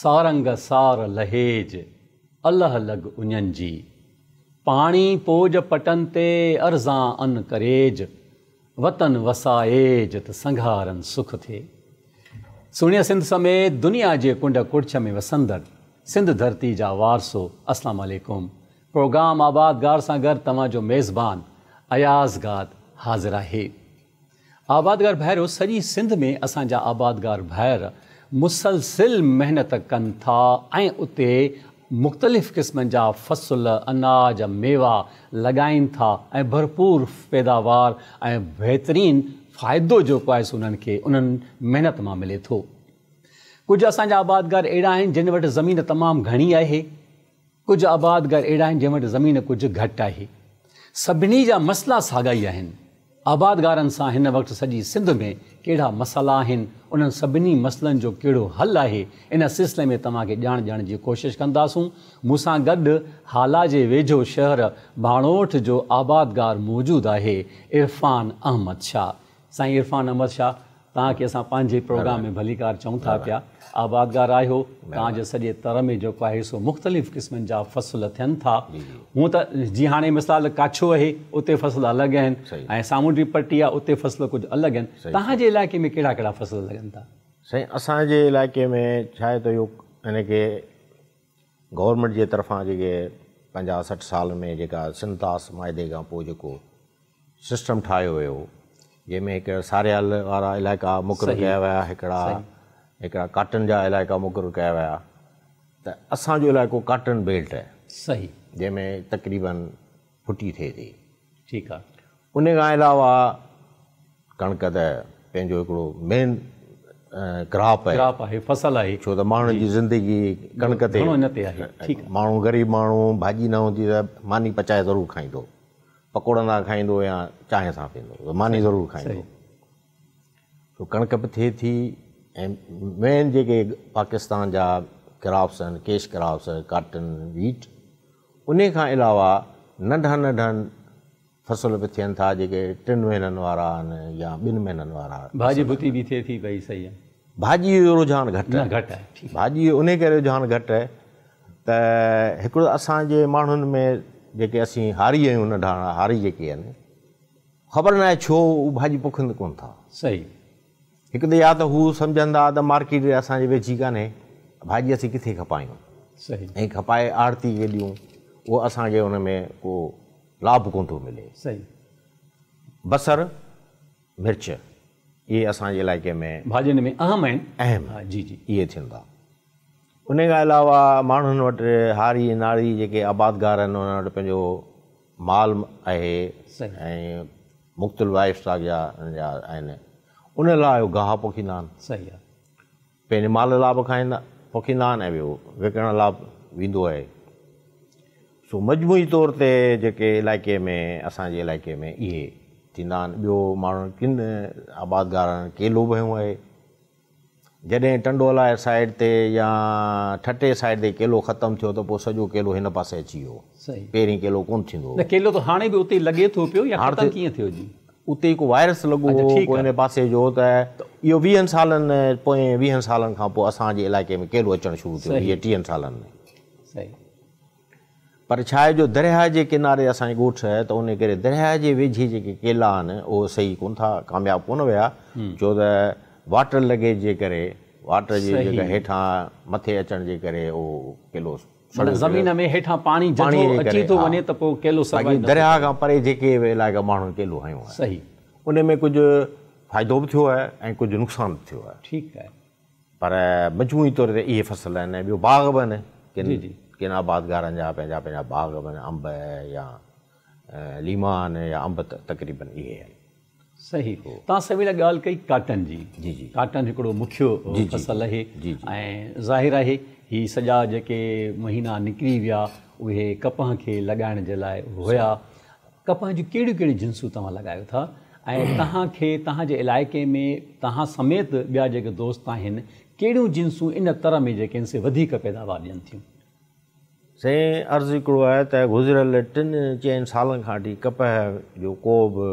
سارنگ سار لہج الگ ان پانی پوج پٹن ترزاں ان کرے جتن وسائے ج سنگھار تھے سندھ سمیت دنیا کے کنڈ کڑھ میں وسندر سندھ دھرتی جاسو السلام علیکم پروگرام آبادگار سے گرد تیزبان ایاز گاد حاضر ہے آبادگار بیرو سجی سی اصانج آبادگار بیر مسلسل محنت کن تھا مختلف قسم جا فصل اناج میوا لگائن تھا بھرپور پیداوار اور بہترین فائدہ جو ان کے ان محنت میں ملے تو کچھ اصانج آبادگار اڑا جن و زمین تمام گھنی ہے کچھ آبادگار اڑا جن وٹ زمین کچھ گھٹ ہے سنی جا مسئلہ ساگا ہی आबादगारनि सां हिन वक़्तु सॼी सिंध में कहिड़ा मसाला आहिनि उन्हनि सभिनी मसलनि जो कहिड़ो हल आहे इन सिलसिले में तव्हांखे ॼाण ॾियण जी कोशिशि कंदासूं मूंसां गॾु हाला जे वेझो शहर भाणोठ जो आबादगारु मौजूदु आहे इरफ़ान अहमद शाह साईं इरफ़ान अहमद शाह تا کہ پوگرام میں بھلی کار چھ پیا آبادگار آیا تر میںختلف قسم کا فصل تھن تھا ہاں مثال کاچھو ہے اتنے فصل الگ اِن سامڈی پٹی آتے فصل کچھ الگ ہیں تاج علاقے میں فصل لگن تھا سائی اصانے علاقے میں چائے تو یعنی گورمینٹ کے طرفا جی پہ سٹ سال میں سنتاس معاہدے کا سسٹم ٹھاؤ ہو जंहिंमें हिक सारियाल वारा इलाइक़ा मुक़ररु कया विया हिकिड़ा हिकिड़ा काटन जा इलाइक़ा मुक़ररु कया विया त असांजो इलाइक़ो काटन बेल्ट आहे सही जंहिंमें तकरीबन फुटी थिए थी ठीकु आहे उन खां अलावा कणिक त पंहिंजो हिकिड़ो मेन ग्राप आहे ग्राप आहे आहे फसल छो त माण्हुनि जी ज़िंदगी कणिक ते माण्हू ग़रीब माण्हू भाॼी न हूंदी त मानी पचाए ज़रूरु खाईंदो पकौड़नि सां खाईंदो या चांहि सां पीअंदो मानी ज़रूरु खाईंदो छो कणिक बि थिए थी ऐं मेन जेके पाकिस्तान जा क्रॉप्स आहिनि केश क्रॉप्स काटन वीट उन खां अलावा नंढा नंढा फसल बि थियनि था जेके टिनि महीननि वारा आहिनि या ॿिनि महीननि वारा भाॼी भुती बि थिए थी पई सही आहे भाॼी जो रुझान घटि घटि आहे घटि भाॼी उन करे रुझान घटि आहे त हिकिड़ो असांजे माण्हुनि में जेके असीं हारी आहियूं नंढाणा हारी जेके आहिनि ख़बर न आहे छो उहे भाॼी पोखनि कोन था सही हिकु त या त हू सम्झनि था त मार्केट असांजे वेझी कान्हे भाॼी असीं किथे खपायूं सही ऐं खपाए आरती खे ॾियूं उहो असांखे हुन में को लाभ कोन थो मिले सही बसर मिर्च इहे असांजे इलाइक़े में भाॼियुनि में अहम आहिनि अहम जी जी इहे थियनि था उन खां अलावा माण्हुनि वटि हारी नारी जेके आबादगार आहिनि उन्हनि वटि पंहिंजो माल आहे ऐं मुख़्तलिफ़ लाइफ जा वाइफ़्ता आहिनि उन लाइ उहो गाह पोखींदा आहिनि सही आहे पंहिंजे माल लाभ खाईंदा पोखींदा आहिनि ऐं ॿियो विकिणणु लाभु वेंदो आहे सो मजमूई तौर ते जेके इलाइक़े में असांजे इलाइक़े में इहे थींदा आहिनि ॿियो माण्हू किन आबादगारनि केलो भियो आहे जॾहिं टंडोला साइड ते या ठटे साइड ते केलो ख़तमु थियो त पोइ सॼो केलो हिन पासे अची वियो पहिरीं केलो कोन्ह थींदो उते पासे जो त इहो वीहनि सालनि पोएं वीहनि सालनि खां पोइ असांजे इलाइक़े में केलो अचणु शुरू थियो वीह टीह सालनि में पर छा आहे जो दरिया जे किनारे असांजे ॻोठु आहे त उन करे दरिया जे वेझे जेके केला आहिनि सही कोन्ह था कामयाबु कोन विया छो त वाटर वाटर जे जे करे करे मथे अचण واٹر لگےج کے واٹر مت اچن کے دریا کا پرے کیلو ہوں ان میں کچھ فائد بھی تھو کچھ نقصان بھی تھوڑا مجموعی طور یہ فصل باغ بھی آبادار باغ امب یا لیما امب تقریباً یہ सही हो तव्हां सवेल ॻाल्हि कई काटन जी जी जी काटन हिकिड़ो मुख्य फसल आहे ऐं ज़ाहिर आहे हीअ सॼा जेके महीना निकिरी विया उहे कपह खे लॻाइण जे लाइ हुया कपह जूं कहिड़ियूं कहिड़ियूं जिन्सूं तव्हां लॻायो था ऐं तव्हांखे तव्हांजे इलाइक़े में तव्हां समेत ॿिया जेके दोस्त आहिनि कहिड़ियूं जिन्सूं इन तरह में जेके आहिनि से वधीक पैदावार ॾियनि थियूं साईं अर्ज़ु हिकिड़ो आहे त गुज़िरियल टिनि चइनि सालनि खां वठी कपह जो को बि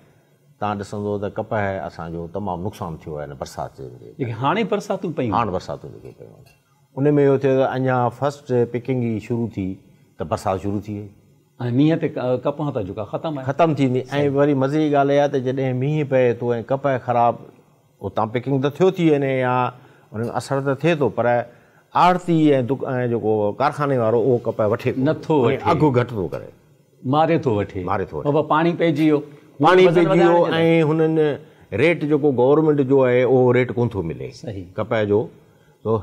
تسند کپ اب تمام نقصان تھو برسات کے ہاں برساتی پہ ہاں برسات ان میں یہاں فسٹ پیکنگ ہی شروع تھی تو برسات شروع تھی میہ کپڑے ختم تھی ویری مزے کی جدہ میہ پے تو کپ خراب اتنا پیکنگ تو ان اثر تو تھے تو پر آڑتی کارخانے والوں کپ وغیرہ مارے تو ویسے پانی پی ریٹ گورمینٹ جو ہے وہ ریٹ کون تو ملے کپہ جو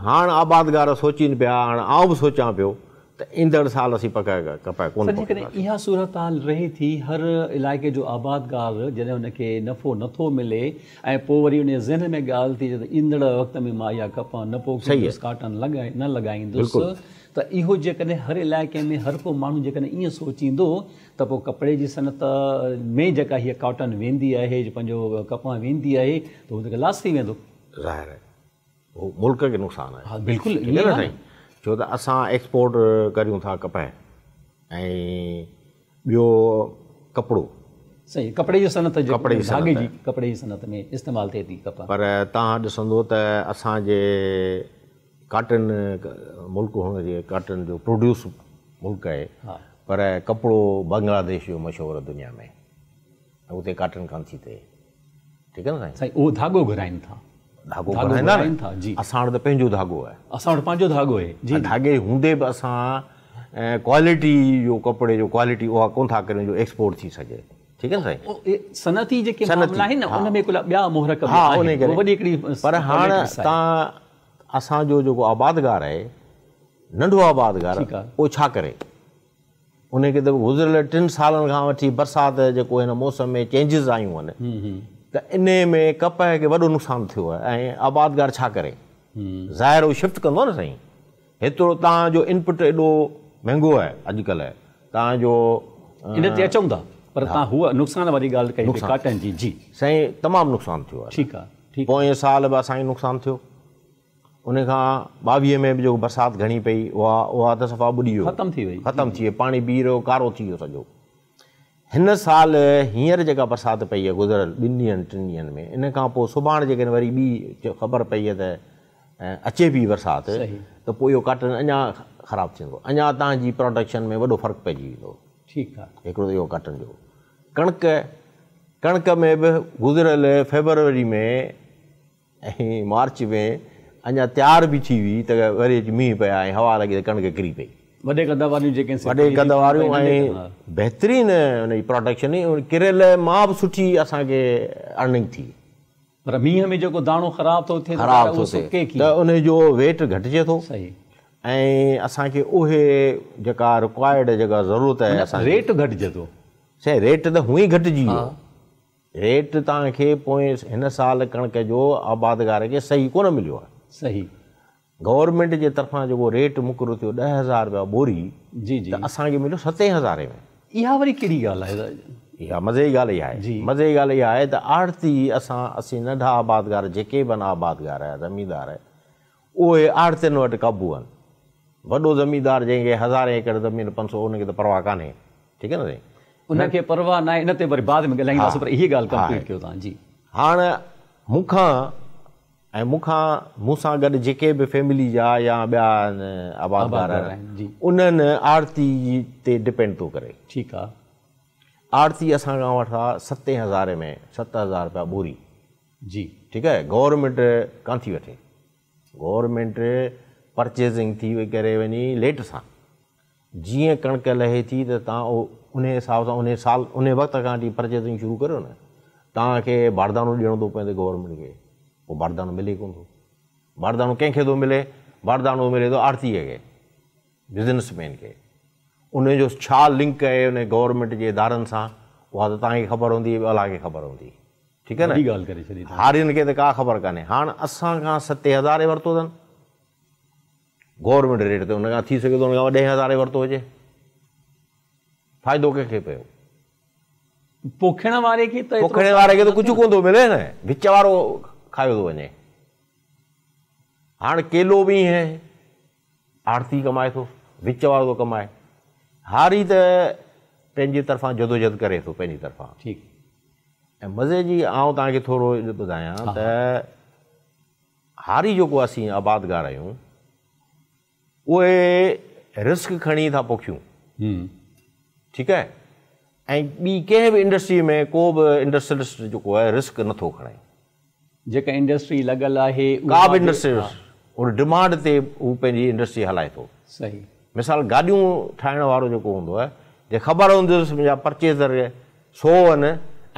ہاں آبادگار سوچن پا ہاں آؤں سوچا پی त ईंदड़ साल असीं पकाए कपाए कोन इहा सूरत हाल रहे थी हर इलाइक़े जो आबादगार जॾहिं हुनखे नफ़ो नथो मिले ऐं पोइ वरी उन ज़हन में ॻाल्हि थी ईंदड़ वक़्त में मां इहा कपा न पोइ काटन लॻाए न लॻाईंदुसि त इहो जेकॾहिं हर इलाइक़े में हर को माण्हू जेकॾहिं ईअं सोचींदो त पोइ कपिड़े जी सनत में जेका हीअ काटन वेंदी आहे पंहिंजो कपा वेंदी आहे त लास थी वेंदो मुल्क खे नुक़सानु आहे बिल्कुलु छो त असां एक्सपोर्ट करियूं था कपहि ऐं ॿियो कपिड़ो सही कपिड़े जी सनत जो कपिड़े जी जी कपिड़े जी सनत में इस्तेमालु थिए थी पर तव्हां ॾिसंदो त असांजे काटन मुल्क हुन जे काटन जो प्रोड्यूस मुल्क आहे पर कपिड़ो बांग्लादेश जो मशहूरु आहे दुनिया में उते काटन कान थी थिए ठीकु आहे न साईं साईं उहो धाॻो घुराइनि था धागो न असां वटि त पंहिंजो धागो आहे असां वटि पंहिंजो धागो आहे जी धागे हूंदे बि असां क्वालिटी जो कपिड़े जो क्वालिटी उहा कोन था करियूं जो एक्सपोर्ट थी सघे ठीकु आहे पर हाणे तव्हां असांजो जेको आबादगार आहे नंढो आबादगार आहे उहो छा करे उनखे त गुज़रियल टिनि सालनि खां वठी बरसाति जेको हिन मौसम में चेंजिस आयूं आहिनि त इन में कप खे वॾो नुक़सानु थियो आहे ऐं आबादगार छा करे ज़ाहिर उहो शिफ्ट कंदो न साईं हेतिरो तव्हांजो इनपुट एॾो महांगो आहे अॼुकल्ह तव्हांजो इन ते अचूं था पर तव्हां हूअ नुक़सान वारी ॻाल्हि कई जी जी साईं तमामु नुक़सानु थियो आहे ठीकु आहे पोएं साल बि असांखे नुक़सानु थियो उन खां ॿावीह में बि जेको बरसाति घणी पई उहा उहा त सफ़ा ॿुॾी वियो ख़तमु थी वई ख़तमु थी वई पाणी बीह रहियो कारो थी वियो सॼो हिन साल हींअर जेका बरसाति पई आहे गुज़रियल ॿिनि ॾींहनि टिनि ॾींहनि में इन खां पोइ सुभाणे जेकॾहिं वरी ॿी ख़बर पई आहे त अचे पई बरसाति त पोइ इहो काटन अञा ख़राबु थींदो अञा तव्हांजी प्रोडक्शन में वॾो फ़र्क़ु पइजी वेंदो ठीकु आहे हिकिड़ो इहो काटन जो कणिक कणिक में बि गुज़रियल फेबरवरी में ऐं मार्च में अञा तयारु बि थी हुई त वरी मींहुं पिया ऐं हवा लॻी त कणिक किरी पई मां बि सुठी असांखे अर्निंग थी पर जो वेट घटिजे थो सही ऐं असांखे उहे जेका रिक्वायर्ड जेका ज़रूरत आहे रेट त हूअं ई घटिजी वियो रेट तव्हांखे पोएं हिन साल कणिक जो आबादगार खे सही कोन मिलियो आहे सही गवर्नमेंट जे तरफ़ां जेको रेट मुकर थियो ॾह हज़ार बोरी जी जी असांखे मिलियो सते हज़ारे में इहा वरी कहिड़ी ॻाल्हि आहे मज़े जी ॻाल्हि इहा आहे मज़े जी ॻाल्हि इहा आहे त आड़ती असां नंढा आबादगार जेके बि आबादगार ज़मीदार उहे आड़तियुनि वटि क़ाबू आहिनि वॾो ज़मीदारु जंहिंखे हज़ारे एकड़ ज़मीन कान्हे न साईं मूंखां ऐं मूंखां मूंसां गॾु जेके बि फैमिली जा या ॿिया उन्हनि आरती ते डिपेंड थो करे ठीकु आहे आरती असां खां वठां सते हज़ारे में सत हज़ार रुपया बोरी जी ठीकु आहे गोरमेंट काथी वठे गॉरमेंट परचेसिंग थी करे वञी लेट सां जीअं कणिक लहे थी त तव्हां उन हिसाब सां उन साल उन वक़्त खां वठी परचेसिंग शुरू करियो न तव्हांखे बारदानो ॾियणो थो पवंदो गवर्नमेंट खे وہ بردانو ملے کو بردانو کی دو ملے بردانو ملے تو آرتی گئے بزنس مین کے چھا لنک ہے انہیں گورنمنٹ کے دارن سے وہاں خبر ہوں اللہ کی خبر ہوں ان کے تو کا خبر کو ہاں اصا ست ہزار ورتو دن گورنمنٹ ریٹ تو اے ہزار وی فائدہ کن پی پوکھن والے پوکھنے والے کو ملے खायो थो वञे हाणे केलो बि इएं आरती कमाए थो विच वारो कमाए हारी त पंहिंजी तरफ़ां जदो जदो करे थो पंहिंजी तरफ़ां ठीकु ऐं मज़े जी आउं तव्हांखे थोरो ॿुधायां त हारी जेको असीं आबादगार आहियूं उहे रिस्क खणी था पोखियूं ठीकु आहे ऐं ॿी कंहिं बि इंडस्ट्रीअ में को बि इंडस्ट्रियलिस्ट जेको आहे रिस्क नथो खणे जेका इंडस्ट्री लॻल आहे का बि इंडस्ट्री उन डिमांड ते हू पंहिंजी इंडस्ट्री हलाए थो सही मिसाल गाॾियूं ठाहिण वारो जेको हूंदो आहे जे ख़बर हूंदी हूंदसि मुंहिंजा परचेज़र सो आहिनि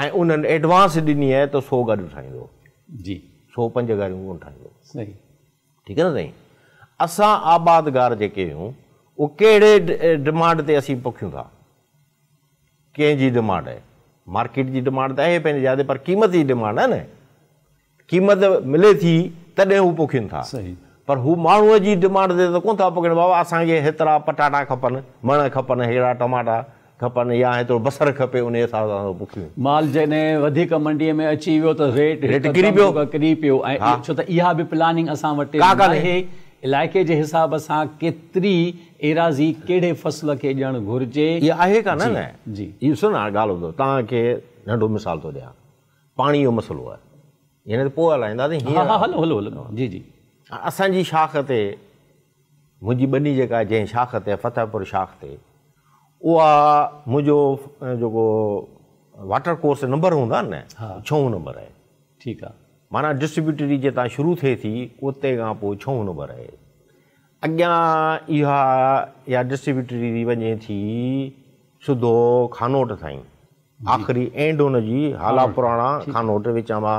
ऐं उन्हनि एडवांस ॾिनी आहे त सौ गाॾियूं ठाहींदो जी सौ पंज गाॾियूं कोन ठाहींदो सही ठीकु आहे न साईं असां आबादगार जेके आहियूं उहो कहिड़े डिमांड ते असीं पोखियूं था कंहिंजी डिमांड आहे मार्केट जी डिमांड त आहे पंहिंजे ज़्यादा पर क़ीमत जी डिमांड आहे न क़ीमत मिले थी तॾहिं हू पोखिन था पर हू माण्हूअ जी डिमांड ते त कोन था पोखनि बाबा असांखे हेतिरा पटाटा खपनि मण खपनि हेड़ा टमाटा खपनि या हेतिरो बसरु खपे उन हिसाब सां पोखियूं माल जॾहिं वधीक मंडीअ में अची वियो त रेट रेट किरी पियो किरी पियो ऐं छो त इहा बि प्लानिंग असां वटि आहे इलाइक़े जे हिसाब सां केतिरी एराज़ी कहिड़े फ़सल खे ॾियणु घुरिजे इहा आहे कान जी इहो न ॻाल्हि हूंदो तव्हांखे नंढो मिसाल थो ॾियां पाणी जो मसइलो आहे हिन ते पोइ हलाईंदासीं हीअं हलो हलो हलो जी जी असांजी शाख ते मुंहिंजी ॿनी जेका जंहिं शाख ते फतेहपुर शाख ते उहा मुंहिंजो जेको वाटर कोर्स नंबर हूंदा न छहों नंबर आहे ठीकु आहे माना डिस्ट्रीब्यूटरी जितां शुरू थिए थी उते खां पोइ छहों नंबर आहे अॻियां इहा इहा डिस्ट्रीब्यूटरी थी वञे थी सिधो खानोट ताईं आख़िरी एंड हुनजी हाला पुराणा खानोट विच मां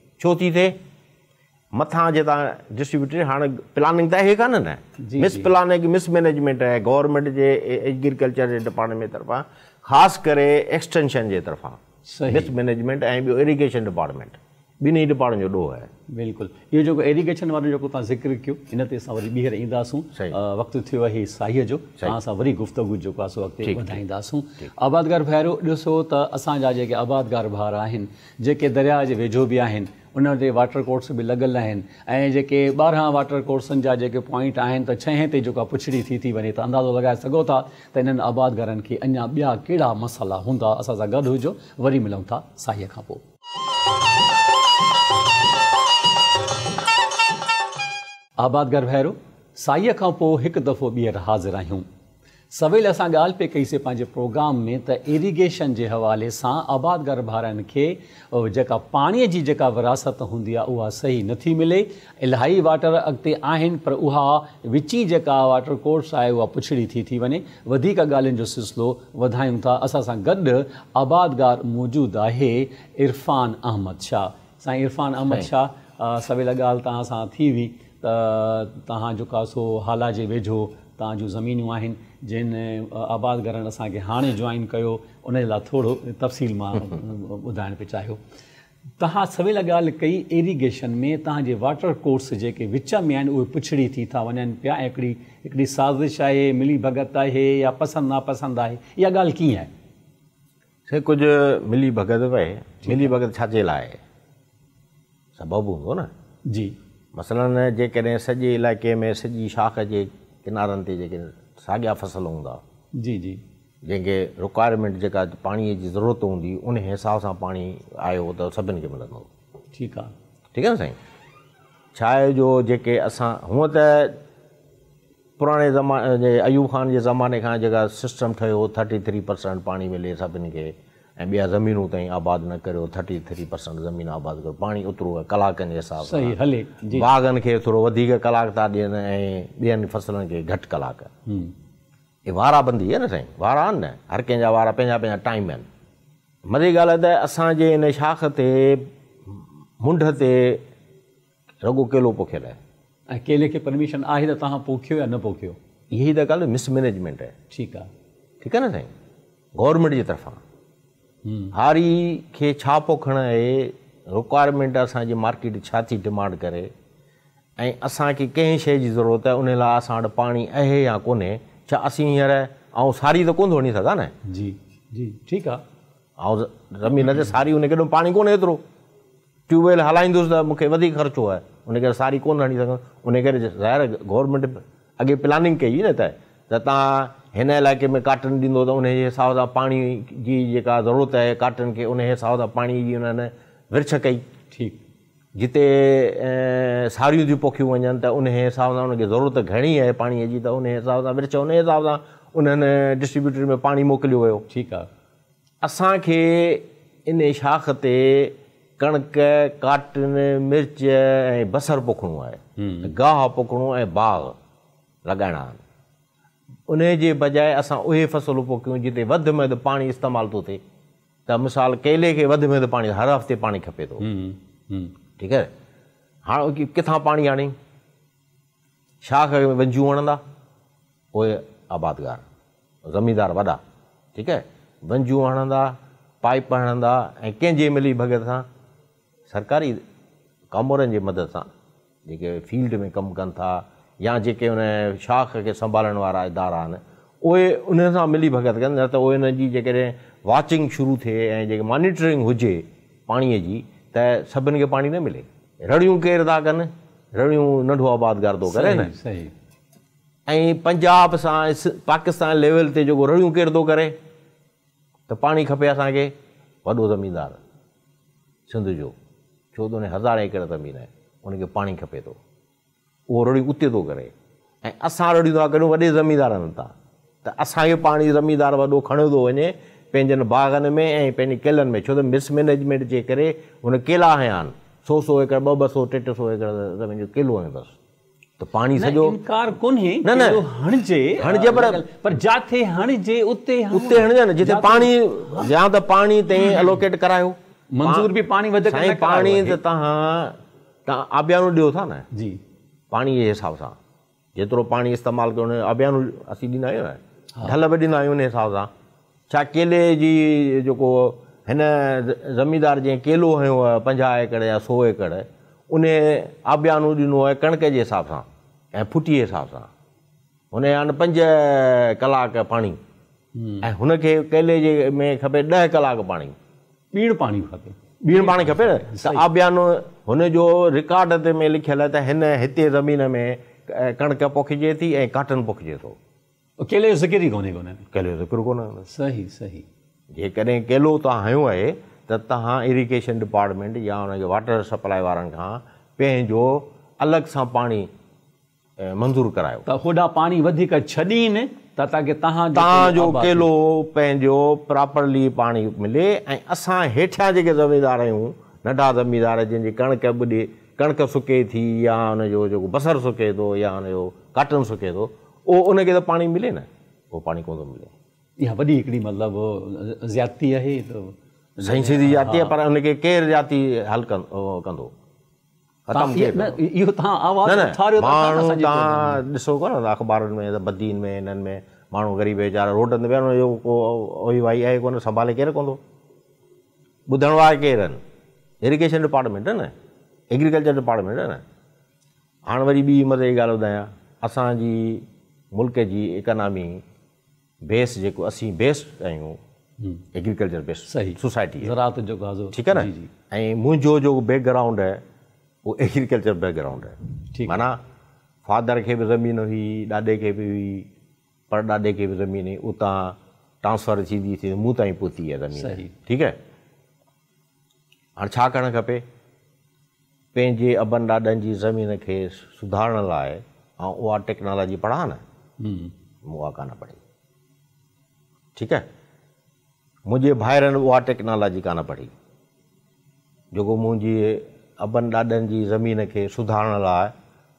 چھو تھے متاں تک ڈسٹریبیوٹری ہاں پلاننگ تو یہاں نہ مس پلاننگ مس مینجمنٹ ہے گورمینٹ کے ایگریکلچر کے ڈپارٹمینٹ کے طرفا خاص کر ایسٹینشن کے طرفا مس مینجمنٹ اریگیشن ڈپارٹمنٹ بن ڈارٹمینٹ جو دو ہے بالکل یہ ذکر کیا وقت یہ سائی جو گفتگو آبادگار بیرو تو اب آبادگار بار جے دریا ویجو بھی ان کے واٹر کوڑس بھی لگلے ہیں بارہ واٹر کورسن جا پوائنٹ ہیں تو چھ تک پچھڑی تھی تھی وجے تو انداز لگائے سوتھا تو ان آبادگار کے اِن بہت مسالہ ہوں اصاسا گد ہوجو ویری ملوں تا سائی کا آباد بیرو سائی کا دفع بہر حاضر رہی ہوں सवेल असां ॻाल्हि पई कईसीं पंहिंजे प्रोग्राम में त इरीगेशन जे हवाले सां आबादगार ॿारनि खे जेका पाणीअ जी जेका विरासत हूंदी आहे उहा सही नथी मिले इलाही वाटर अॻिते आहिनि पर उहा विची जेका वाटर कोर्स आहे उहा पुछड़ी थी थी वञे वधीक ॻाल्हियुनि जो सिलसिलो वधायूं था असां सां गॾु आबादगारु मौजूदु आहे इरफान अहमद शाह साईं इरफ़ान अहमद शाह सवेल ॻाल्हि तव्हां सां थी हुई त तव्हां जेका सो हाला जे वेझो तव्हां जूं ज़मीनूं आहिनि जिन आबाद आबादगारनि असांखे हाणे जॉइन कयो उन लाइ थोरो तफ़सील मां ॿुधाइण पियो चाहियो तव्हां सवेल ॻाल्हि कई इरीगेशन में तव्हांजे वाटर कोर्स जेके विच में आहिनि उहे पिछड़ी थी था वञनि पिया हिकिड़ी हिकिड़ी साज़िश आहे मिली भगत आहे या पसंदि नापसंदि आहे इहा ॻाल्हि कीअं आहे कुझु मिली भॻत छाजे लाइ सबबु हूंदो न जी मसलनि जेकॾहिं सॼे इलाइक़े में सॼी शाख जे किनारनि ते जेके साॻिया फसल हूंदा जी जी जंहिंखे रिक्वायरमेंट जेका पाणीअ जी ज़रूरत हूंदी उन हिसाब सां पाणी आयो त सभिनि खे मिलंदो ठीकु आहे ठीकु आहे न साईं छा आहे जो जेके असां हूअं त पुराणे ज़माने जे अयूब ख़ान जे ज़माने खां जेका सिस्टम ठहियो थर्टी थ्री परसेंट पाणी मिले सभिनि खे ऐं ॿिया ज़मीनूं ताईं आबाद न करियो थर्टी थ्री परसेंट ज़मीन आबाद कयो पाणी ओतिरो कलाकनि जे हिसाब सां हले बाग़नि खे थोरो वधीक कलाक था ॾियनि ऐं ॿियनि फसलनि खे घटि कलाक ऐं वार बंदी आहे न साईं वारा आहिनि न हर कंहिंजा वारा पंहिंजा पंहिंजा टाइम आहिनि मज़ी ॻाल्हि आहे त असांजे हिन शाख ते मुंड ते रगो केलो पोखियल आहे ऐं केले खे परमिशन आहे त तव्हां पोखियो या न पोखियो इहा त ॻाल्हि मिसमैनेजमेंट ठीकु आहे ठीकु आहे न साईं गवर्नमेंट जे तरफ़ां हारी खे छा पोखण आहे रिक्वायरमेंट असांजी मार्केट छा थी डिमांड करे ऐं असांखे कंहिं शइ जी ज़रूरत आहे उन लाइ असां वटि पाणी आहे या कोन्हे छा असीं हींअर ऐं साड़ी त कोन थो वञी सघां न जी जी ठीकु आहे ऐं रमी न त साड़ी हुनखे पाणी कोन्हे एतिरो ट्यूबवेल हलाईंदुसि त मूंखे वधीक ख़र्चो आहे उन करे साड़ी कोन हणी सघां उन करे ज़ाहिर गोरमेंट अॻे प्लानिंग कई न त तव्हां हिन इलाइक़े में काटन ॾींदो त उन जे हिसाब सां पाणी जी जेका ज़रूरत आहे काटन खे उन हिसाब सां पाणी जी उन्हनि विर्छ कई ठीकु जिते साड़ियूं थियूं पोखियूं वञनि त उन हिसाब सां उनखे ज़रूरत घणी आहे पाणीअ जी त उन हिसाब सां विर्छ उन हिसाब सां उन्हनि डिस्ट्रीब्यूटर में पाणी मोकिलियो वियो ठीकु आहे असांखे इन शाख ते कणिक काटन मिर्च ऐं बसरु पोखणो आहे गाहु पोखणो ऐं बाग लॻाइणा आहिनि उन जे बजाए असां उहे फ़सल पोखियूं जिते वधि में वधि पाणी इस्तेमालु थो थिए त मिसाल केले खे वधि में वधि पाणी हर हफ़्ते पाणी खपे थो ठीकु आहे हाणे किथां पाणी आणे छा खे वंजू वणंदा उहे आबादगार ज़मीनदार वॾा ठीकु आहे वंझू हणंदा पाइप हणंदा ऐं कंहिंजे मिली भग सां सरकारी कामोरनि जे मदद सां जेके फील्ड में कमु कनि था या जेके हुन शाख खे संभालण वारा इदारा आहिनि उहे उन सां मिली भॻत कनि न त उहे हुननि जी जेकॾहिं वॉचिंग शुरू थिए ऐं जेके मॉनिटरिंग हुजे पाणीअ जी त सभिनि खे पाणी न मिले रड़ियूं केरु था कनि रड़ियूं नंढो आबादगार थो करे न ऐं पंजाब सां पाकिस्तान लेवल ते जेको रड़ियूं केरु थो करे त पाणी खपे असांखे वॾो ज़मीदारु सिंध जो छो त हुन हज़ार एकड़ ज़मीन आहे उनखे पाणी खपे थो उहो रोड़ी उते थो करे ऐं असां रड़ियूं था कयूं वॾे ज़मीदारनि तां त असांजो पाणी ज़मीदार वॾो खणियो थो वञे पंहिंजनि बाग़नि में ऐं पंहिंजे केलनि में छो त मिसमैनेजमेंट जे करे हुन केला हया आहिनि सौ सौ एकड़ ॿ ॿ सौ टे टे सौ बसि त पाणी तव्हां पाणीअ जे हिसाब सां जेतिरो पाणी इस्तेमालु कयो हुन आबियानू असीं ॾींदा आहियूं न ढल बि ॾींदा आहियूं उन हिसाब सां छा केले जी जेको हिन ज़मीदारु जे केलो हयो आहे पंजाह एकड़ या सौ एकड़ उन आबियानू ॾिनो आहे कणिक जे हिसाब सां ऐं फुटी जे हिसाब सां हुन या न पंज कलाक पाणी ऐं हुनखे केले जे में खपे ॾह कलाक पाणी पीअण पाणी खपे ॿी पाण खपे न त आभियानो हुन जो ते में लिखियलु आहे त हिन हिते ज़मीन में कणिक पोखिजे थी ऐं काटन पोखिजे थो केले केले जो जो ज़िक्र ज़िक्र ई कोन्हे कोन्हे थोरो सही सही जेकॾहिं केलो तव्हां हयो आहे त तव्हां इरीगेशन डिपार्टमेंट या हुनजे वाटर सप्लाई वारनि खां पंहिंजो अलॻि सां पाणी मंज़ूरु करायो त होॾा पाणी वधीक छॾीनि त ताकी तव्हां तव्हांजो अकेलो पंहिंजो प्रॉपरली पाणी मिले ऐं असां हेठियां जेके ज़मीदार आहियूं नंढा ज़मीदार जंहिंजी कणिक ॿुॾे कणिक सुके थी या हुनजो जेको बसर सुके थो या हुनजो काटन सुके थो उहो उनखे त पाणी मिले न उहो पाणी कोन थो मिले इहा वॾी हिकिड़ी मतिलबु ज़्याती आहे त ताती आहे पर हुनखे केरु जाती हल कंदो तव्हां ॾिसो कोन त अख़बारुनि में बद्दीनि में हिननि में माण्हू ग़रीब वीचारा रोडनि ते वेहण जो कोई वाई आहे कोन संभाले केरु कोन थो ॿुधण वारा केरु आहिनि इरीगेशन डिपार्टमेंट आहे न एग्रीकल्चर डिपार्टमेंट आहे न हाणे वरी ॿी मतिलबु जी ॻाल्हि ॿुधायां असांजी मुल्क जी इकनॉमी बेस जेको असीं बेस आहियूं एग्रीकल्चर बेस सही सोसाइटी राति जेका ठीकु आहे न ऐं मुंहिंजो जेको बैकग्राउंड आहे وہ ایگریکلچر بیک گراؤنڈ ہے ٹھیک ہنا فادر کے بھی زمین ہوئی داڈے کے بھی ہوئی پر داڈے کے بھی زمین ہوئی اتنا ٹرانسفر چند میرے پیسے ہاں چھ کر ابن ڈادن کی جی زمین کے سدھار لائے آؤں ٹیکنالوجی پڑھا نا کان پڑھی ٹھیک ہے مجھے باہر وہ ٹیکنالوجی کان پڑھی جو अॿनि ॾाॾनि जी ज़मीन खे सुधारण लाइ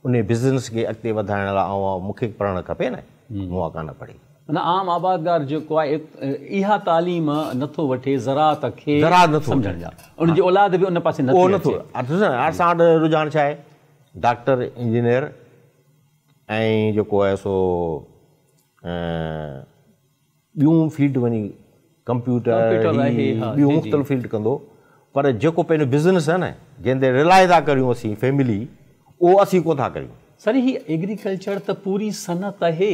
उन बिज़नेस खे अॻिते वधाइण लाइ ऐं मूंखे पढ़णु खपे न उहा कान पढ़ी माना आम आबादगार जेको आहे इहा तालीम नथो वठे ज़रात खे ज़रात नथो सम्झण जा उनजो असां वटि रुझान छा आहे डॉक्टर इंजीनियर ऐं जेको आहे सो ॿियूं फील्ड वञी कंप्यूटर ॿियूं मुख़्तलिफ़ फ़ील्ड कंदो पर जेको पंहिंजो बिज़नेस आहे न जंहिं ते रिलाय था करियूं असीं फैमिली उहो असीं कोन था करियूं सर ही एग्रीकल्चर त पूरी सनत आहे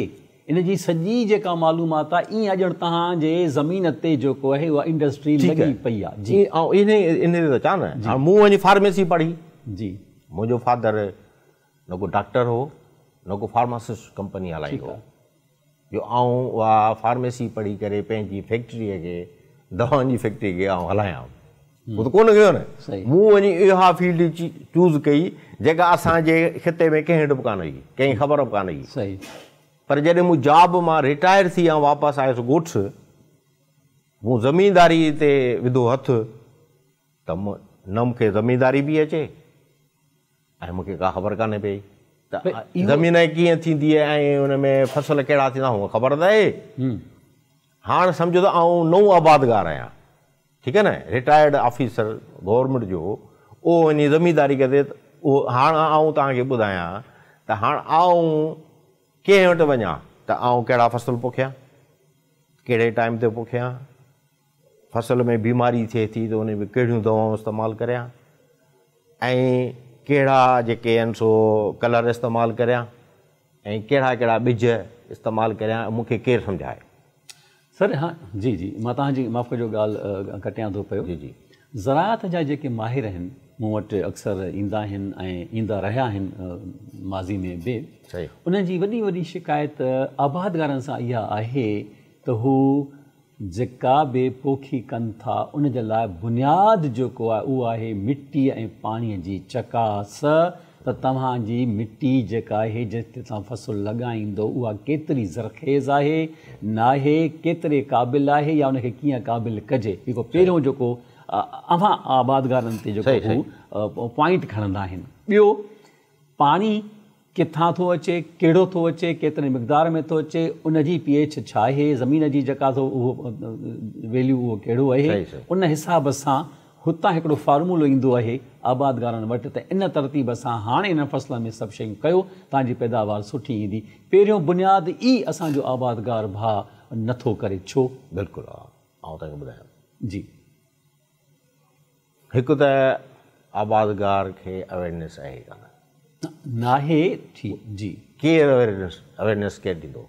इन जी सॼी जेका मालूमात आहे ईअं अॼु तव्हांजे ज़मीन ते जेको आहे उहा इंडस्ट्री लॻी पई आहे जी ऐं इन इन ते त चवां न मूं वञी फार्मेसी पढ़ी जी मुंहिंजो फादर न को डॉक्टर हो न को फार्मासिस्ट कंपनी हलाई हो जो ऐं उहा फार्मेसी पढ़ी करे पंहिंजी फैक्ट्रीअ खे दवाउनि जी फैक्ट्री खे ऐं हलायां हो कोन कयो न साईं मूं वञी इहा फील्ड चूज़ कई जेका असांजे ख़िते में कंहिं बि कान हुई कंहिं ख़बर कान हुई सही पर जॾहिं मूं जॉब मां रिटायर थी ऐं वापसि आयुसि गोठ मूं ज़मीदारी ते विधो हथु त न मूंखे ज़मीदारी बि अचे ऐं मूंखे का ख़बर कान्हे पई त ज़मीन कीअं थींदी आहे ऐं उन में फसल कहिड़ा थींदा उहा ख़बर न आहे हाणे सम्झो त आउं नओं आबादगार आहियां ठीकु आहे न रिटायर्ड ऑफिसर गवर्नमेंट जो उहो वञी ज़मीदारी करे उहो हाणे आऊं तव्हांखे ॿुधायां त हाणे आऊं कंहिं वटि वञा त आऊं कहिड़ा फसल पोखियां कहिड़े टाइम ते पोखियां फसल में बीमारी थिए थी त उन में कहिड़ियूं दवाऊं इस्तेमालु करियां ऐं कहिड़ा जेके आहिनि सो कलर इस्तेमालु करियां ऐं कहिड़ा कहिड़ा ॿिज इस्तेमालु कयां मूंखे केरु सम्झाए सर हा जी जी मां तव्हांजी माफ़ जो ॻाल्हि कटियां थो पियो ज़रा जा जेके माहिर आहिनि मूं वटि अक्सर ईंदा आहिनि ऐं ईंदा रहिया आहिनि माज़ी में बि उनजी वॾी वॾी शिकायत आबादगारनि सां इहा आहे त हू जेका बि पोखी कनि था उन जे लाइ बुनियादु जेको आहे उहो आहे मिटी ऐं पाणीअ जी चकास त तव्हांजी मिटी जेका आहे जंहिं तव्हां फ़सुलु लॻाईंदो उहा केतिरी ज़रख़ेज़ आहे न आहे केतिरे क़ाबिल आहे या उनखे कीअं क़ाबिल कजे जेको पहिरियों जेको अवां आबादगारनि ते जेको हू पॉइंट खणंदा आहिनि ॿियो पाणी किथां थो अचे कहिड़ो थो अचे केतिरे मक़दार में थो अचे उन जी पी एच छा आहे ज़मीन जी जेका थो उहो वैल्यू उहो कहिड़ो आहे उन हिसाब सां हुतां हिकिड़ो फार्मूलो ईंदो आहे आबादगारनि वटि त इन तरतीब सां हाणे हिन फ़सल में सभु शयूं कयो तव्हांजी पैदावार सुठी ईंदी पहिरियों बुनियादु ई असांजो आबादगार भाउ नथो करे छो बिल्कुलु आऊं तव्हांखे ॿुधायां जी हिकु त आबादगार खे अवेयरनेस आहे कान नाहे ठीकु जी केरु अवेयरनेस अवेयरनेस केरु ॾींदो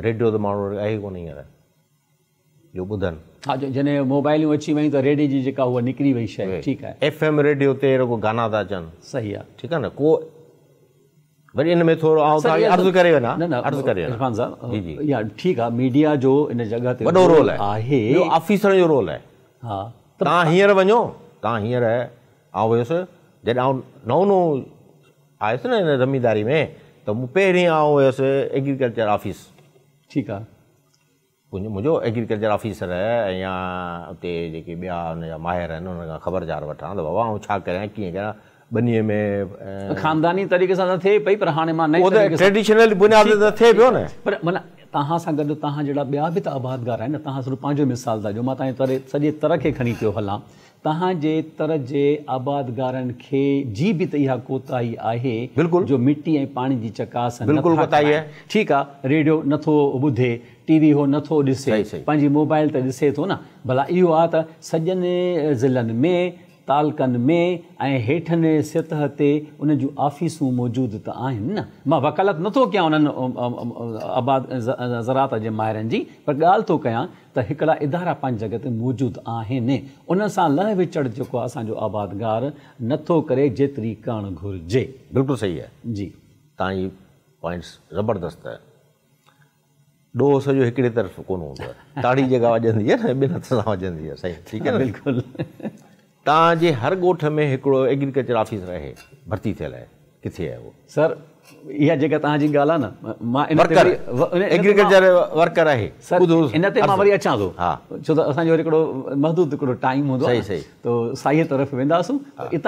रेडियो त माण्हू आहे ई कोन हींअर इहो ॿुधनि जॾहिं मोबाइलूं अची वियूं त अचनि सही आहे न को वरी इन में थोरो आहे तव्हां हींअर वञो वियुसि जॾहिं नओं नओं आयुसि न ज़मीदारी में त पहिरीं आउं वियुसि एग्रीकल्चर ऑफिस ठीकु आहे मुंहिंजो एग्रीकल्चर ऑफिसर ऐं या उते जेके ॿिया हुन जा माहिर आहिनि उन्हनि खां ख़बरदार वठां त बाबा ऐं छा कयां कीअं कयां ॿिनीअ में ख़ानदानी तरीक़े सां न थिए पई पर हाणे मां ट्रेडिशनल नई त थिए पियो न पर माना तव्हां सां गॾु तव्हां जहिड़ा ॿिया बि त आबादगार आहिनि तव्हां सिर्फ़ु पंहिंजो मिसाल था ॾियो मां तव्हांजे तरे सॼे तरह खे खणी पियो हलां तव्हांजे तर जे आबादगारनि खे जी बि त इहा कोताही आहे बिल्कुलु जो मिटी ऐं पाणी जी चकास बिल्कुलु कोताही आहे ठीकु आहे रेडियो नथो ॿुधे टी वी उहो नथो ॾिसे पंहिंजी मोबाइल त ॾिसे थो न भला इहो आहे त सॼनि ज़िलनि में तालकनि में ऐं हेठनि सतह ते उन जूं ऑफ़िसूं मौजूदु त आहिनि न मां वकालत नथो कयां उन्हनि आबाद ज़रात जे माहिरनि जी पर ॻाल्हि थो कयां त हिकिड़ा इदारा पंहिंजी जॻह ते मौजूदु आहिनि उन सां लह विचड़ जेको आहे असांजो आबादगार नथो करे जेतिरी करणु घुरिजे बिल्कुलु सही आहे जी तव्हांजी ज़बरदस्त ॾोहो सॼो हिकिड़े तरफ़ कोन हूंदो आहे ताड़ी जेका वॼंदी आहे न ॿिनि हथ सां वॼंदी आहे साईं ठीकु आहे बिल्कुलु तव्हांजे हर ॻोठ में हिकिड़ो एग्रीकल्चर ऑफिसर आहे भर्ती थियल आहे किथे आहे उहो इहा जेका तव्हांजी ॻाल्हि आहे न मां तरफ़ वेंदासीं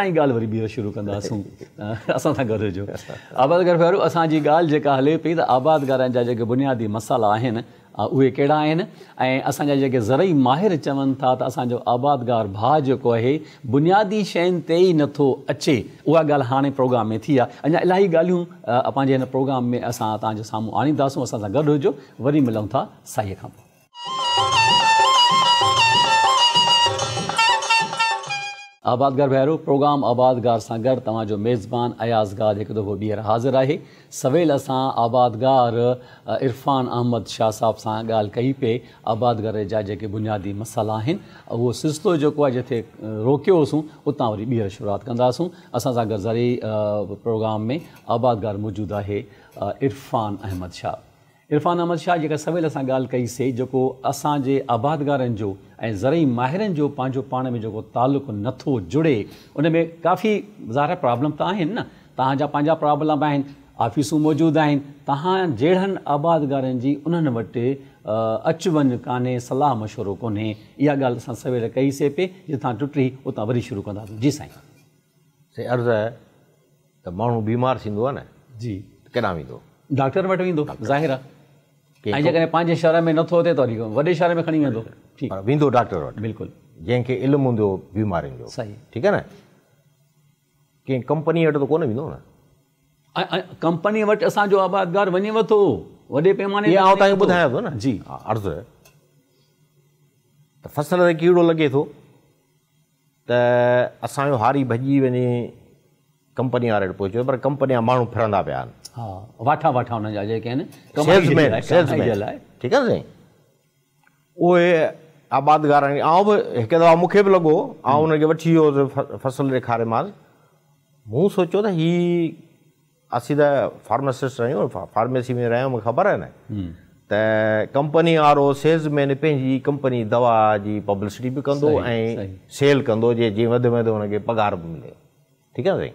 ॻाल्हि जेका हले पई त आबादगारनि जा जेके बुनियादी मसाला आहिनि उहे कहिड़ा आहिनि ऐं असांजा जेके माहिर चवनि था त असांजो आबादगार भाउ जेको आहे बुनियादी शयुनि ते ई नथो अचे उहा ॻाल्हि हाणे प्रोग्राम में थी आहे अञा इलाही ॻाल्हियूं पंहिंजे हिन प्रोग्राम में असां तव्हांजे साम्हूं आणींदासूं असां सां गॾु हुजो वरी मिलूं था साईं खां पोइ آبادگار بیرو پروگرام آبادگار سے گرد جو میزبان ایازگار ایک دفعہ بیر حاضر ہے سویل اصا آبادگار عرفان احمد شاہ صاحب سا گال کئی پہ آبادگار جا بنیادی مسالے ہیں وہ سلسلوں کو جتے روکیو سو اتنا ویئر شروعات کراسوں اصاساں زری پوگرام میں آبادگار موجود ہے عرفان احمد شاہ इरफ़ान अहमद शाह जेका सवेल असां ॻाल्हि कईसीं जेको असांजे आबादगारनि जो ऐं ज़रई माहिरनि जो पंहिंजो पाण में जेको तालुक़ु नथो जुड़े उन में काफ़ी ज़ारा प्रॉब्लम त आहिनि न तव्हांजा पंहिंजा प्रॉब्लम आहिनि ऑफिसूं मौजूदु आहिनि तव्हां जहिड़नि आबादगारनि जी उन्हनि वटि अचु वञु कोन्हे सलाह मशवरो कोन्हे इहा ॻाल्हि असां सवेल कईसीं पे जितां टुटी उतां वरी शुरू कंदासीं जी साईं अर्ज़ु त माण्हू बीमार थींदो आहे न जी केॾा वेंदो डॉक्टर वटि वेंदो ज़ाहिर आहे ऐं जेकॾहिं पंहिंजे शहर में नथो अचे त वरी वॾे शहर में खणी वेंदो वेंदो डॉक्टर वटि बिल्कुलु जंहिंखे इल्मु हूंदो बीमारियुनि जो सही ठीकु आहे न कंहिं कंपनी वटि त कोन वेंदो न कंपनी वटि असांजो आबादगार वञे वरितो वॾे पैमाने ते ॿुधायां थो न जी हा अर्ज़ु त फसल ते कीड़ो लॻे थो त असांजो हारी भॼी वञे कंपनी वारे वटि पहुचो पर कंपनी जा माण्हू फिरंदा पिया आहिनि हा वाठा वाठा जा जेके आहिनि ठीकु आहे साईं उहे आबादगार आहिनि ऐं बि हिकु दफ़ा मूंखे बि लॻो ऐं हुनखे वठी वियो फसल ॾेखारेमांसि मूं सोचियो त ही असीं त फार्मासिस्ट आहियूं फार्मेसी में रहियूं आहियूं ख़बर आहे न त कंपनी वारो सेल्समैन पंहिंजी कंपनी दवा जी पब्लिसिटी बि कंदो ऐं सेल कंदो जे जीअं वधि में वधि हुनखे पघार बि मिले ठीकु आहे साईं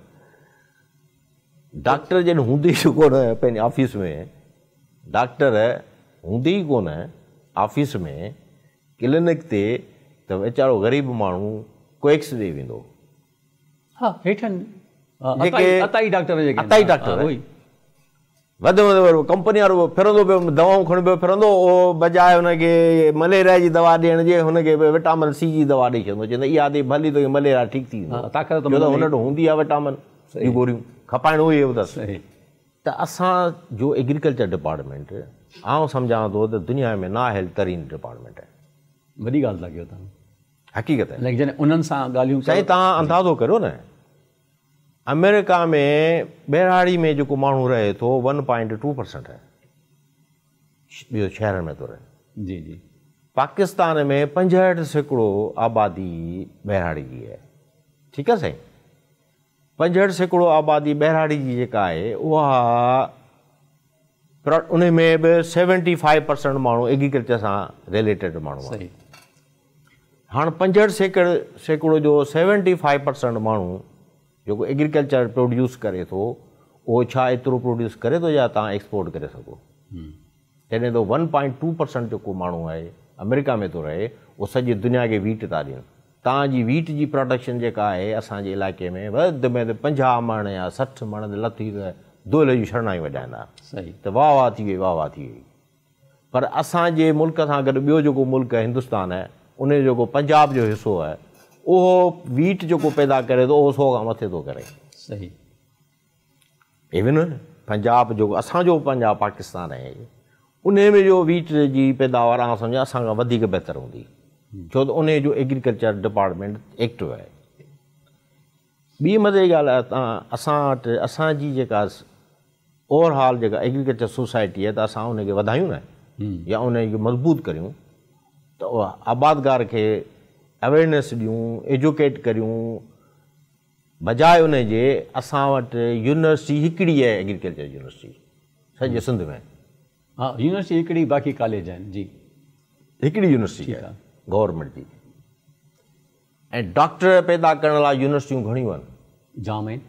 डॉक्टर जॾहिं हूंदी ई कोन पंहिंजे ऑफिस में डॉक्टर हूंदी ई कोन ऑफिस में क्लिनिक ते त वेचारो ग़रीब माण्हू कोवेक्स ॾेई वेंदो हा हेठनि कंपनी वारो फिरंदो पियो दवाऊं खणी पियो बजाए हुनखे मलेरिया जी दवा ॾियण जे हुनखे विटामिन सी जी दवा ॾेई छॾंदो चवंदा इहा भली मलेरिया ठीकु थी वेंदो ताक़त हूंदी आहे विटामिन गोरियूं کپائنس ایگریكلچر ڈپارٹمینٹ آؤں سمجھا تو دنیا میں نہل ترین ڈپارٹمینٹ ہے حقیقت کر امیرکا میں بہڑڑی میں مو رہے تو ون پوائنٹ ٹو پرسینٹ ہے شہر میں پاکستان میں پنجہ سیکڑوں آبادی بہرڑی ہے ٹھیک ہے سی पंजहठि सैकड़ो आबादी बहिराणी जी जेका आहे उहा उन में बि सेवनटी फाइव परसेंट माण्हू एग्रीकल्चर सां रिलेटेड माण्हू हाणे पंजहठि सैकड़ सैकड़ो जो सेवनटी फाइव परसेंट माण्हू जेको एग्रीकल्चर प्रोड्यूस करे थो उहो छा एतिरो प्रोड्यूस करे थो या तव्हां एक्सपोर्ट करे सघो जॾहिं त वन पॉइंट टू परसेंट जेको माण्हू आहे अमेरिका में थो रहे उहो सॼी दुनिया खे वीट था ॾियनि तव्हांजी वीट जी प्रोडक्शन जेका आहे असांजे इलाइक़े में वध में वधि पंजाह मण या सठि मण लथी दोल जी शरणाई वॼाईंदा सही त वाह वाह थी वई वाह वाह थी वई पर असांजे मुल्क़ सां गॾु ॿियो जेको मुल्क आहे हिंदुस्तान आहे उनजो जेको पंजाब जो हिसो आहे उहो वीट जेको पैदा करे थो उहो सौ खां मथे थो करे सही इविन पंजाब जेको असांजो पंजाब पाकिस्तान आहे उन में जो वीट जी पैदावार सम्झो असां खां वधीक बहितरु हूंदी جو جی تو انہوں ایگریکلچر ڈیپارٹمینٹ ایکٹو ہے بی مد کی اٹ اب اوور آل ایگریکلچر سوسائٹی ہے تو اب اندائیں نہ یا ان کو مضبوط کروں تو آبادگار کے اویرنس دوں ایجوکیٹ کرجائے ان کے اصان یونیورسٹی ایکڑی ہے ایگریکلچر یونیورسٹی سندھ میں ہاں یونیورسٹی ایک باقی کالج ہے جی ایکڑی یونیورسٹی ہے गवर्नमेंट जी ऐं डॉक्टर पैदा करण लाइ यूनिवर्सिटियूं घणियूं आहिनि जाम आहिनि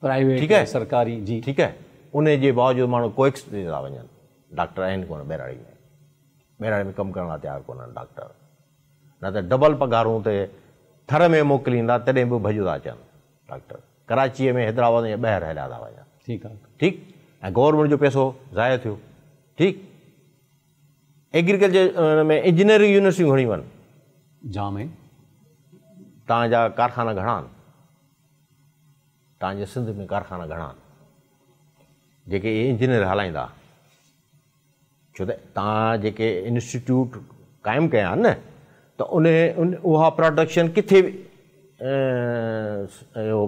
प्राइवेट ठीकु आहे सरकारी जी ठीकु आहे उन जे बावजूदि माण्हू कोएक्स था वञनि डॉक्टर आहिनि कोन बहिराड़ी में बहिराड़ी में कमु करण लाइ तयारु कोन्हनि डॉक्टर न त डबल पघारूं ते थर में मोकिलींदा तॾहिं बि भॼी था अचनि डॉक्टर कराचीअ में हैदराबाद में ॿाहिरि हलिया था वञनि ठीकु आहे ठीकु ऐं गवर्नमेंट जो पैसो ज़ाया थियो ठीकु एग्रीकल्चर में इंजीनियरिंग यूनिवर्सिटियूं घणियूं आहिनि जाम आहिनि तव्हांजा कारखाना घणा आहिनि तव्हांजे सिंध में कारखाना घणा आहिनि जेके इहे इंजीनियर हलाईंदा छो त तव्हां जेके इंस्टिट्यूट क़ाइमु कया न त उन उन उहा प्रोडक्शन किथे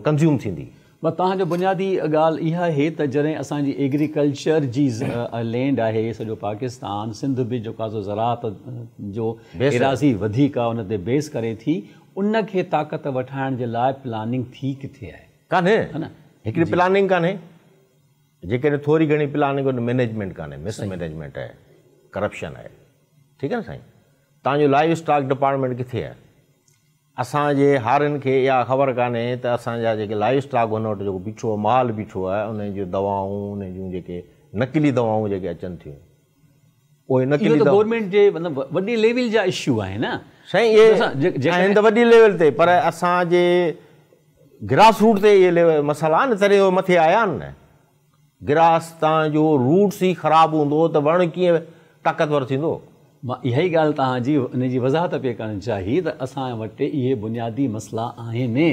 कंज़्यूम थींदी पर तव्हांजो बुनियादी ॻाल्हि इहा आहे त जॾहिं असांजी एग्रीकल्चर जी लैंड आहे सॼो पाकिस्तान सिंध बि जेको आहे ज़रात जो एराज़ी वधीक आहे उन ते बेस करे थी उनखे ताक़त वठाइण जे लाइ प्लानिंग थी किथे आहे कान्हे न हिकिड़ी प्लानिंग कान्हे जेकॾहिं थोरी घणी प्लानिंग उन मैनेजमेंट कान्हे मिसमैनेजमेंट आहे करप्शन आहे ठीकु आहे न साईं तव्हांजो लाइव स्टॉक डिपार्टमेंट किथे आहे असांजे हारनि खे इहा ख़बर कान्हे त असांजा जेके लाइफ स्टॉक हुन वटि जेको बीठो आहे माल बीठो आहे उन जूं दवाऊं उन जूं जेके नकली दवाऊं जेके अचनि थियूं उहे नकली गवर्नमेंट जे मतिलबु वॾी लेवल जा इशू आहे न साईं इहे आहिनि त वॾी लेवल ते पर असांजे ग्रास रूट ते इहे लेवल मसाला न तॾहिं उहे मथे आया आहिनि न ग्रास तव्हांजो रूट्स ई ख़राबु हूंदो त वण कीअं ताक़तवर थींदो मां इहा ई ॻाल्हि तव्हांजी इन जी वज़ाहत पई करणु चाही त असां वटि इहे बुनियादी मसला आहिनि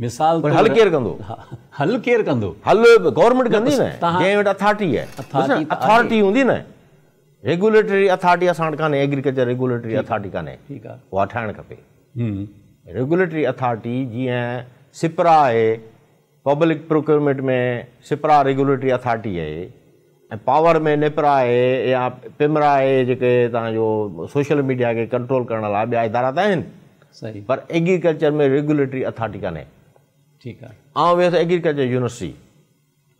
मिसाल तौर कंदो केरु कंदो हल गव तव्हां कंहिं वटि अथॉरिटी आहे अथॉरिटी हूंदी न रेगुलेटरी अथॉरिटी असां वटि कान्हे एग्रीकल्चर रेग्युलेटरी अथॉरिटी कान्हे ठीकु उहा ठाहिणु खपे रेग्युलेटरी अथॉरिटी जीअं सिपरा आहे पब्लिक प्रोक्योरमेंट में सिपरा रेगुलेटरी अथॉरिटी आहे پاور میں نپرائے یا پمپرائے جی تک سوشل میڈیا کے کنٹرول کرنے لائے بیا ادارہ تو ایگریکلچر میں ریگولیٹری اتارٹی کانے آؤں ویسے ایگریکلچر یونیورسٹی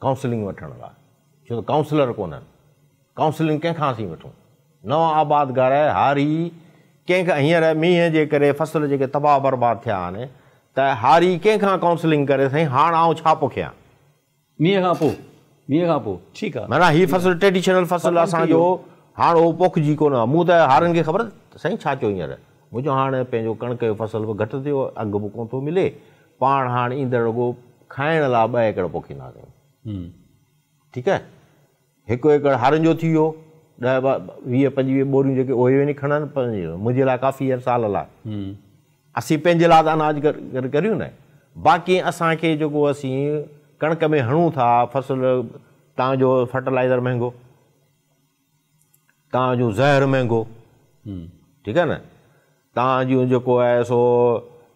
کاؤنسلگ و کاؤنسلر کون کا کاؤنسلگ کا سی وو آبادگار ہاری کھا ہر میہ فصل تباہ برباد تھے تو ہاری کن کا کاؤنسلگ کرے سر ہاں آؤں میہ ॿिए खां पोइ ठीकु आहे माना हीअ फसल ट्रेडिशनल फसल असांजो हाणे उहो पोखिजी आहे मूं त हारनि खे ख़बर साईं छा चयो हींअर मुंहिंजो हाणे पंहिंजो कणिक जो फसल बि घटि थियो अघु बि कोन थो मिले पाण हाणे ईंदड़ रुॻो खाइण लाइ ॿ एकड़ पोखींदासीं ठीकु आहे हिकु एकड़ हारनि जो थी वियो ॾह ॿ वीह पंजवीह ॿोरियूं जेके उहे वञी खणनि मुंहिंजे लाइ काफ़ी आहिनि साल लाइ असीं पंहिंजे लाइ त अनाज करियूं न बाक़ी असांखे जेको असीं कणिक में हणूं था फसल तव्हांजो फर्टिलाइज़र महांगो तव्हांजो ज़हर महांगो ठीकु आहे न तव्हांजो जेको आहे सो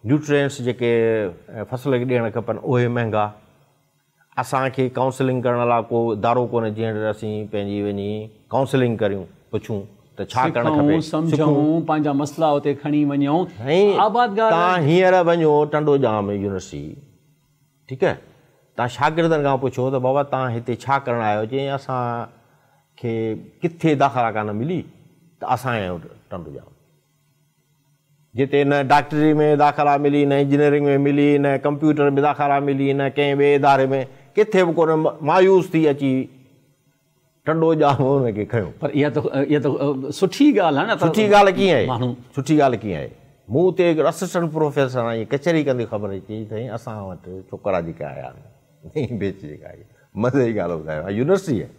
न्यूट्रंस जेके फसल खे ॾियणु खपनि उहे महांगा असांखे काउंसलिंग करण लाइ को इदारो कोन्हे जीअं असीं पंहिंजी वञी काउंसलिंग करियूं पुछूं त छा करणु पंहिंजा मसला खणी वञूं तव्हां हींअर वञो टंडो जाम यूनिवर्सिटी ठीकु आहे तव्हां शागिर्दनि खां पुछो त बाबा तव्हां हिते छा करणु आहियो जीअं असांखे किथे दाख़िला कान मिली त असांजो टंड जाम जिते न डॉक्टरी में दाख़िला मिली न इंजीनियरिंग में मिली न कंप्यूटर में दाख़िला मिली न कंहिं ॿिए इदारे में किथे बि कोन मायूस थी अची टंडो जाम हुनखे खयो पर इहा त इहा त सुठी ॻाल्हि आहे न सुठी ॻाल्हि कीअं आहे माण्हू सुठी ॻाल्हि कीअं आहे मूं हुते असिस्टेंट प्रोफेसर आहे कचहरी कंदी ख़बर अचे साईं असां वटि छोकिरा जेके आया आहिनि नहीं मज़ी ॻाल्हि ॿुधायो यूनिवर्सिटी आहे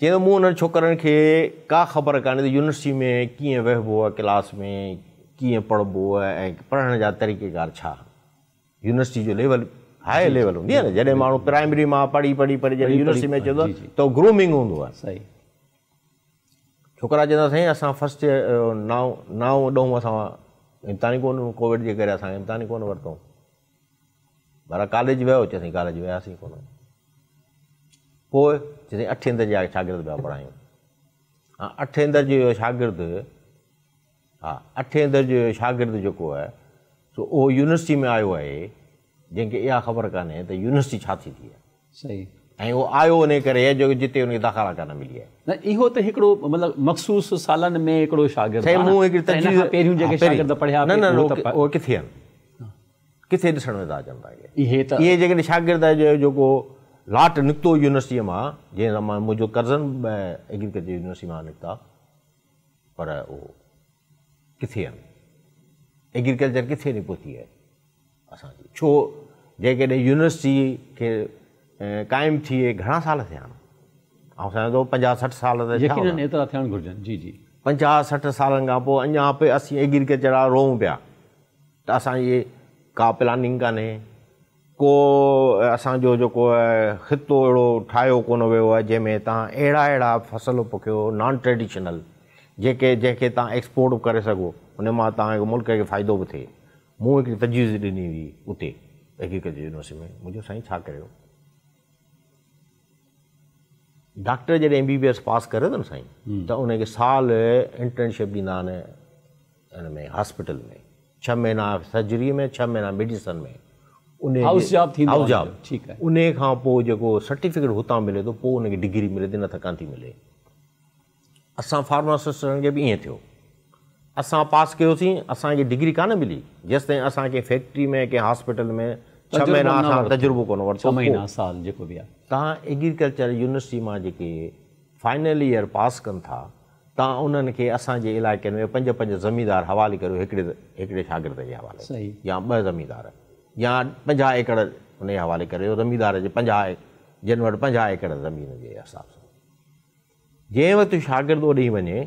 चवंदो मूं हुन छोकरनि खे का ख़बर कान्हे त यूनिवर्सिटी में कीअं वहबो आहे क्लास में कीअं पढ़बो आहे ऐं पढ़ण जा तरीक़ेकार छा यूनिवर्सिटी जो लेवल हाई लेवल हूंदी आहे न जॾहिं माण्हू प्राइमरी मां पढ़ी पढ़ी पढ़ी यूनिवर्सिटी में चवंदा आहिनि त ग्रूमिंग हूंदो आहे सही छोकिरा चवंदा साईं असां फर्स्ट नओं नओं ॾहों असां इम्तिहान कोन कोविड जे करे असां इम्तिहान ई कोन वरितऊं पर कॉलेज वियो चए कॉलेज वियासीं कोन पोइ जिथे अठे दर्जे शागिर्द पिया पढ़ायूं हा अठे दर्जे जो शागिर्द हा अठे दर्जे जो शागिर्द जेको आहे सो उहो यूनिवर्सिटी में आयो आहे जंहिंखे इहा ख़बर कोन्हे त यूनिवर्सिटी छा थी थी सही ऐं उहो आयो इन करे जो जिते हुनखे दाख़िला कान मिली आहे न इहो त हिकिड़ो मतिलबु मखसूस सालनि में हिकिड़ो शागिर्द न न किथे आहिनि किथे ॾिसण में था अचनि इहे इहे त इहे जेकॾहिं शागिर्द जो जेको लाट निकितो यूनिवर्सिटीअ मां जंहिं सां मां मुंहिंजो कर्ज़न एग्रीकल्चर यूनिवर्सिटी मां निकिता पर उहो किथे आहिनि एग्रीकल्चर किथे पहुती आहे असांजी छो जेकॾहिं यूनिवर्सिटी खे क़ाइमु थिए घणा साल थिया आहिनि ऐं पंजाह सठि साल एतिरा थियणु घुरिजनि जी जी पंजाह सठि सालनि खां पोइ अञा पोइ असीं एग्रीकल्चर वारा रोऊं पिया त असां इहे का प्लानिंग कान्हे को असांजो जेको आहे ख़ितो अहिड़ो ठाहियो कोन वियो आहे जंहिंमें तव्हां अहिड़ा अहिड़ा फ़सल पोखियो नॉन ट्रेडिशनल जेके जंहिंखे तव्हां एक्सपोर्ट बि करे सघो उन मां तव्हां मुल्क खे फ़ाइदो बि थिए मूं हिकिड़ी तजवीज़ ॾिनी हुई उते एग्रीकल्चर यूनिवर्सिटी में मुंहिंजो साईं छा कयो डॉक्टर जॾहिं M B B S pass करे थो न साईं त उनखे साल इंटर्नशिप ॾींदा आहिनि हिन में हॉस्पिटल में چھ مہینہ سرجری میں چھ مہینہ میڈیسن میں آؤجاب ہوتا ملے تو ڈگری ملے تھا کانتی ملے کے بھی یہ اساں پاس کیا سی اساں یہ ڈگری کانے ملی جس اساں کے فیکٹری میں ہاسپیٹل میں تجربہ تا ایگر یونیورسٹی کے فائنل ایئر پاس کن تھا تنجی علاقے میں پنج پنج زمیندار حوالے کروڑے ایکڑے شاگرد کے حوالے سے یا زمیندار یا پنجہ ایکڑ ان کے حوالے کر زمیندار کے پنجہ جن و پنجہ ایکڑ زمین کے حساب سے جن وقت شاگرد ڈی ونیں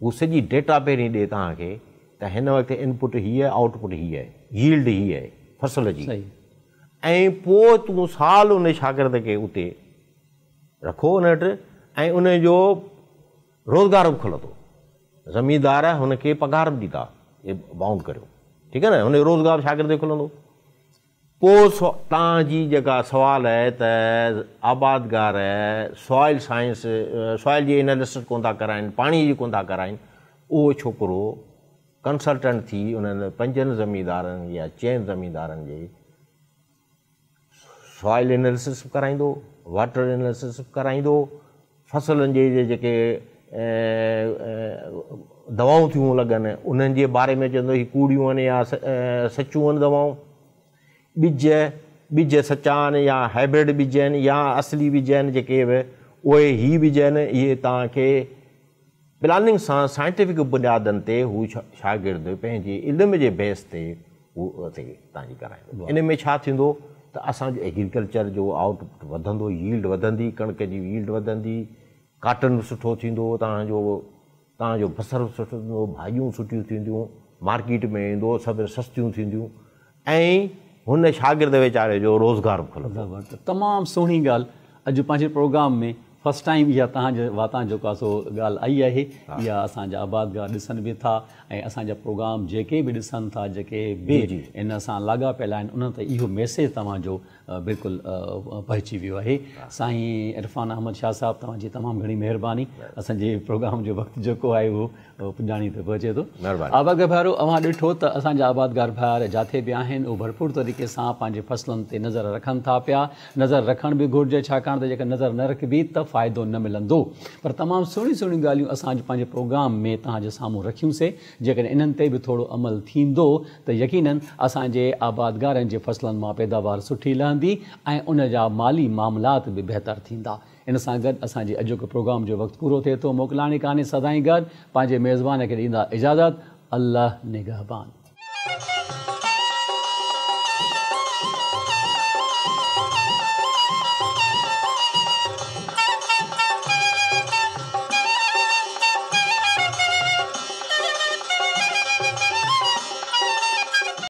وہ سی ڈیٹا پہ ڈے تا انٹ ہی آؤٹپٹ ہی ہے ہیلڈ ہی ہے فصل کی پور سال ان شاگرد کے اتو انٹن انجو रोज़गार बि खुलंदो ज़मीनदार हुनखे पघार बि ॾींदा इहे बाउंड करियो ठीकु आहे न हुनजो रोज़गार शागिर्द खुलंदो पोइ सु तव्हांजी जेका सुवाल आहे त आबादगार सॉइल साइंस सॉइल जी एनालिसिस कोन था कराइनि पाणीअ जी कोन था कराइनि उहो छोकिरो कंसल्टेंट थी उन्हनि पंजनि ज़मीनदारनि या चइनि ज़मीनदारनि जे सॉइल एनेलिस कराईंदो वाटर एनालिसिस कराईंदो फसलनि जे जेके दवाऊं थियूं लॻनि उन्हनि जे बारे में चवंदो हीअ कूड़ियूं आहिनि या सचूं आहिनि दवाऊं ॿिज ॿिज सचा आहिनि या हाइब्रिड ॿिज आहिनि या असली ॿिज आहिनि जेके बि उहे ई ॿिज आहिनि इहे तव्हांखे प्लानिंग सां साइंटिफिक बुनियादनि ते उहे शागिर्द पंहिंजे इल्म जे बेस ते उहो तव्हांजी कराईंदो इन में छा थींदो त असांजो एग्रीकल्चर जो आउटपुट वधंदो यील्ड वधंदी कणिक जी यील्ड वधंदी काटन बि सुठो थींदो तव्हांजो तव्हांजो बसर बि सुठो थींदो भाॼियूं सुठियूं थींदियूं मार्केट में ईंदो सभु सस्तियूं थींदियूं ऐं हुन शागिर्द वीचारे जो रोज़गार बि खुलंदा त तमामु सुहिणी ॻाल्हि अॼु पंहिंजे प्रोग्राम में फस्ट टाइम इहा तव्हांजे वातां जेको आहे सो ॻाल्हि आई आहे इहा असांजा आबादगार ॾिसनि बि था ऐं असांजा प्रोग्राम जेके बि ॾिसनि था जेके बि इन सां लाॻापियल आहिनि उन्हनि ते इहो मैसेज तव्हांजो बिल्कुलु पहुची वियो आहे साईं इरफ़ान अहमद शाह साहिबु तव्हांजी तमामु घणी महिरबानी असांजे प्रोग्राम जो वक़्तु जेको आहे उहो पुञाणी ते बचे थो महिरबानी आबाद भैरो अवां ॾिठो त असांजा आबादगार भाउर जिथे बि आहिनि उहो भरपूर तरीक़े सां पंहिंजे फ़सलनि ते नज़र रखनि था पिया नज़र रखण बि घुरिजे छाकाणि त जेकर नज़र न रखिबी त फ़ाइदो न मिलंदो पर तमामु सुहिणियूं सुहिणियूं ॻाल्हियूं असां पंहिंजे प्रोग्राम में तव्हांजे साम्हूं रखियूंसीं जेकॾहिं इन्हनि ते बि थोरो अमल थींदो त यकीन असांजे आबादगारनि जे फ़सलनि मां पैदावार सुठी लहन ऐं उन जा माली मामलात बि बहितर थींदा इन सां गॾु असांजे अॼोके प्रोग्राम जो वक़्तु पूरो थिए थो मोकिलाणी कान्हे सदाई गॾु पंहिंजे मेज़बान खे ॾींदा इजाज़त अलाह निग